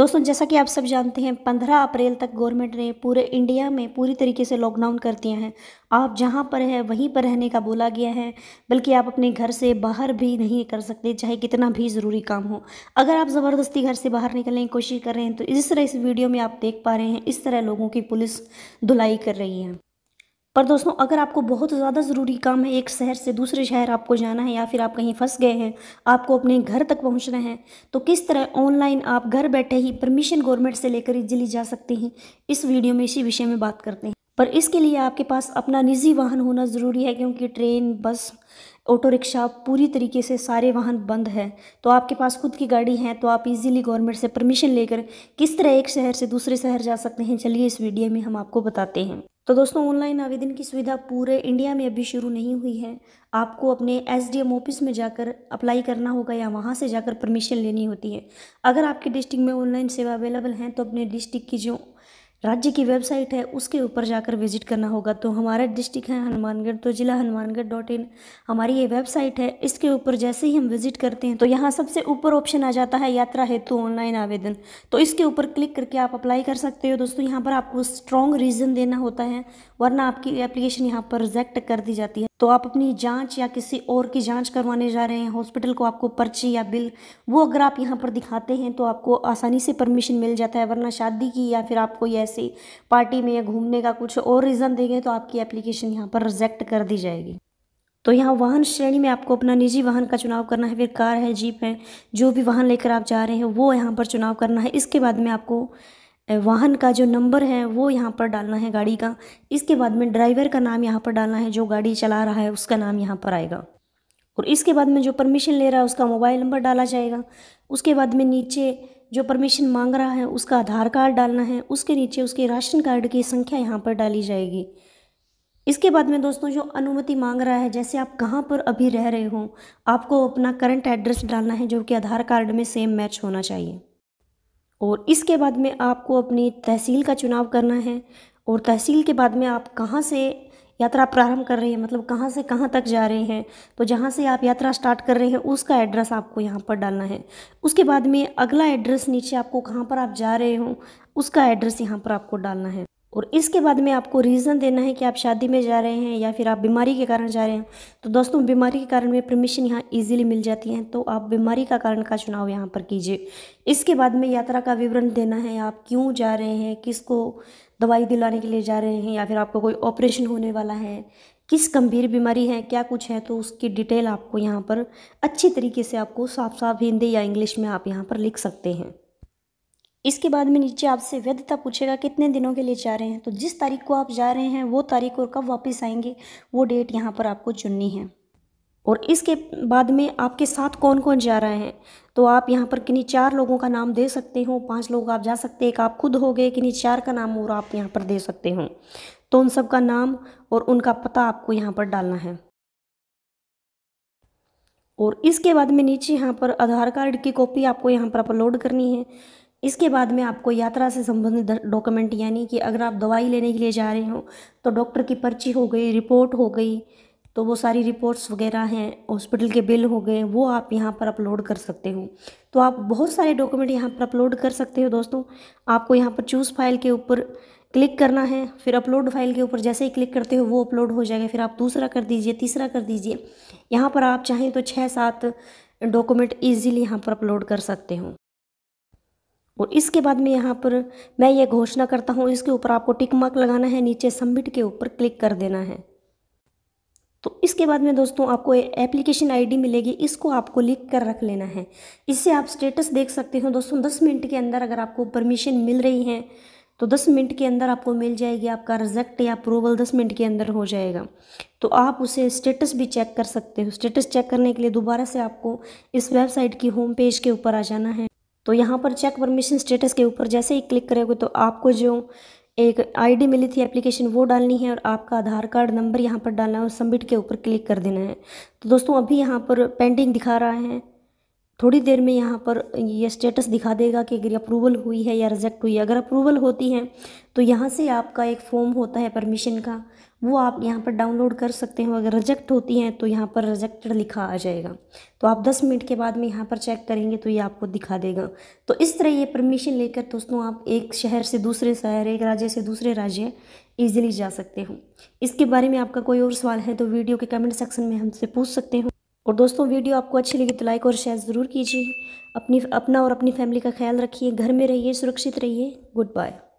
दोस्तों जैसा कि आप सब जानते हैं पंद्रह अप्रैल तक गवर्नमेंट ने पूरे इंडिया में पूरी तरीके से लॉकडाउन कर दिया है आप जहां पर हैं वहीं पर रहने का बोला गया है बल्कि आप अपने घर से बाहर भी नहीं कर सकते चाहे कितना भी ज़रूरी काम हो अगर आप ज़बरदस्ती घर से बाहर निकलने की कोशिश कर रहे हैं तो इस तरह इस वीडियो में आप देख पा रहे हैं इस तरह लोगों की पुलिस धुलाई कर रही है पर दोस्तों अगर आपको बहुत ज़्यादा ज़रूरी काम है एक शहर से दूसरे शहर आपको जाना है या फिर आप कहीं फंस गए हैं आपको अपने घर तक पहुंचना है तो किस तरह ऑनलाइन आप घर बैठे ही परमिशन गवर्नमेंट से लेकर इजिली जा सकते हैं इस वीडियो में इसी विषय में बात करते हैं पर इसके लिए आपके पास अपना निजी वाहन होना ज़रूरी है क्योंकि ट्रेन बस ऑटो रिक्शा पूरी तरीके से सारे वाहन बंद है तो आपके पास खुद की गाड़ी है तो आप इजीली गवर्नमेंट से परमिशन लेकर किस तरह एक शहर से दूसरे शहर जा सकते हैं चलिए इस वीडियो में हम आपको बताते हैं तो दोस्तों ऑनलाइन आवेदन की सुविधा पूरे इंडिया में अभी शुरू नहीं हुई है आपको अपने एस ऑफिस में जाकर अप्लाई करना होगा या वहाँ से जाकर परमिशन लेनी होती है अगर आपके डिस्ट्रिक्ट में ऑनलाइन सेवा अवेलेबल हैं तो अपने डिस्ट्रिक्ट की जो राज्य की वेबसाइट है उसके ऊपर जाकर विजिट करना होगा तो हमारा डिस्ट्रिक्ट है हनुमानगढ़ तो ज़िला हनुमानगढ़ डॉट इन हमारी ये वेबसाइट है इसके ऊपर जैसे ही हम विजिट करते हैं तो यहाँ सबसे ऊपर ऑप्शन आ जाता है यात्रा हेतु ऑनलाइन आवेदन तो इसके ऊपर क्लिक करके आप अप्लाई कर सकते हो दोस्तों यहाँ पर आपको स्ट्रॉन्ग रीज़न देना होता है वरना आपकी एप्लीकेशन यहाँ पर रिजेक्ट कर दी जाती है तो आप अपनी जांच या किसी और की जांच करवाने जा रहे हैं हॉस्पिटल को आपको पर्ची या बिल वो अगर आप यहाँ पर दिखाते हैं तो आपको आसानी से परमिशन मिल जाता है वरना शादी की या फिर आपको ऐसी पार्टी में या घूमने का कुछ और रीज़न देंगे तो आपकी एप्लीकेशन यहाँ पर रिजेक्ट कर दी जाएगी तो यहाँ वाहन श्रेणी में आपको अपना निजी वाहन का चुनाव करना है फिर कार है जीप है जो भी वाहन लेकर आप जा रहे हैं वो यहाँ पर चुनाव करना है इसके बाद में आपको वाहन का जो नंबर है वो यहाँ पर डालना है गाड़ी का इसके बाद में ड्राइवर का नाम यहाँ पर डालना है जो गाड़ी चला रहा है उसका नाम यहाँ पर आएगा और इसके बाद में जो परमिशन ले रहा है उसका मोबाइल नंबर डाला जाएगा उसके बाद में नीचे जो परमिशन मांग रहा है उसका आधार कार्ड डालना है उसके नीचे उसके राशन कार्ड की संख्या यहाँ पर डाली जाएगी इसके बाद में दोस्तों जो अनुमति मांग रहा है जैसे आप कहाँ पर अभी रह रहे हो आपको अपना करंट एड्रेस डालना है जो कि आधार कार्ड में सेम मैच होना चाहिए और इसके बाद में आपको अपनी तहसील का चुनाव करना है और तहसील के बाद में आप कहाँ से यात्रा प्रारंभ कर रहे हैं मतलब कहाँ से कहाँ तक जा रहे हैं तो जहाँ से आप यात्रा स्टार्ट कर रहे हैं उसका एड्रेस आपको यहाँ पर डालना है उसके बाद में अगला एड्रेस नीचे आपको कहाँ पर आप जा रहे हो उसका एड्रेस यहाँ पर आपको डालना है और इसके बाद में आपको रीज़न देना है कि आप शादी में जा रहे हैं या फिर आप बीमारी के कारण जा रहे हैं तो दोस्तों बीमारी के कारण में परमिशन यहाँ इजीली मिल जाती है तो आप बीमारी का कारण का चुनाव यहाँ पर कीजिए इसके बाद में यात्रा का विवरण देना है आप क्यों जा रहे हैं किसको दवाई दिलाने के लिए जा रहे हैं या फिर आपको कोई ऑपरेशन होने वाला है किस गंभीर बीमारी है क्या कुछ है तो उसकी डिटेल आपको यहाँ पर अच्छी तरीके से आपको साफ साफ हिंदी या इंग्लिश में आप यहाँ पर लिख सकते हैं इसके बाद में नीचे आपसे वैधता पूछेगा कितने दिनों के लिए जा रहे हैं तो जिस तारीख को आप जा रहे हैं वो तारीख और कब वापस आएंगे वो डेट यहाँ पर आपको चुननी है और इसके बाद में आपके साथ कौन कौन जा रहे हैं तो आप यहाँ पर किन्हीं चार लोगों का नाम दे सकते हो पांच लोग आप जा सकते हैं एक आप खुद हो गए किन्हीं चार का नाम और आप यहाँ पर दे सकते हो तो उन सब का नाम और उनका पता आपको यहाँ पर डालना है और इसके बाद में नीचे यहाँ पर आधार कार्ड की कॉपी आपको यहाँ पर अपलोड करनी है इसके बाद में आपको यात्रा से संबंधित डॉक्यूमेंट यानी कि अगर आप दवाई लेने के लिए जा रहे हो तो डॉक्टर की पर्ची हो गई रिपोर्ट हो गई तो वो सारी रिपोर्ट्स वगैरह हैं हॉस्पिटल के बिल हो गए वो आप यहाँ पर अपलोड कर सकते हो तो आप बहुत सारे डॉक्यूमेंट यहाँ पर अपलोड कर सकते हो दोस्तों आपको यहाँ पर चूज़ फाइल के ऊपर क्लिक करना है फिर अपलोड फाइल के ऊपर जैसे ही क्लिक करते हो वो अपलोड हो जाएगा फिर आप दूसरा कर दीजिए तीसरा कर दीजिए यहाँ पर आप चाहें तो छः सात डॉक्यूमेंट ईजिली यहाँ पर अपलोड कर सकते हो और इसके बाद में यहाँ पर मैं ये घोषणा करता हूँ इसके ऊपर आपको टिक मार्क लगाना है नीचे सबमिट के ऊपर क्लिक कर देना है तो इसके बाद में दोस्तों आपको एप्लीकेशन आईडी मिलेगी इसको आपको लिख कर रख लेना है इससे आप स्टेटस देख सकते हो दोस्तों दस मिनट के अंदर अगर आपको परमिशन मिल रही है तो दस मिनट के अंदर आपको मिल जाएगी आपका रिजेक्ट या अप्रूवल दस मिनट के अंदर हो जाएगा तो आप उसे स्टेटस भी चेक कर सकते हो स्टेटस चेक करने के लिए दोबारा से आपको इस वेबसाइट की होम पेज के ऊपर आ जाना है तो यहाँ पर चेक परमिशन स्टेटस के ऊपर जैसे ही क्लिक करोगे तो आपको जो एक आईडी मिली थी एप्लीकेशन वो डालनी है और आपका आधार कार्ड नंबर यहाँ पर डालना है और सबमिट के ऊपर क्लिक कर देना है तो दोस्तों अभी यहाँ पर पेंडिंग दिखा रहा है थोड़ी देर में यहाँ पर ये स्टेटस दिखा देगा कि अगर अप्रूवल हुई है या रिजेक्ट हुई है अगर अप्रूवल होती है तो यहाँ से आपका एक फॉर्म होता है परमिशन का वो आप यहाँ पर डाउनलोड कर सकते हो अगर रिजेक्ट होती हैं तो यहाँ पर रिजेक्टेड लिखा आ जाएगा तो आप 10 मिनट के बाद में यहाँ पर चेक करेंगे तो ये आपको दिखा देगा तो इस तरह ये परमिशन लेकर दोस्तों आप एक शहर से दूसरे शहर एक राज्य से दूसरे राज्य ईजिली जा सकते हो इसके बारे में आपका कोई और सवाल है तो वीडियो के कमेंट सेक्शन में हमसे पूछ सकते हो और दोस्तों वीडियो आपको अच्छी लगी तो लाइक और शेयर ज़रूर कीजिए अपनी अपना और अपनी फैमिली का ख्याल रखिए घर में रहिए सुरक्षित रहिए गुड बाय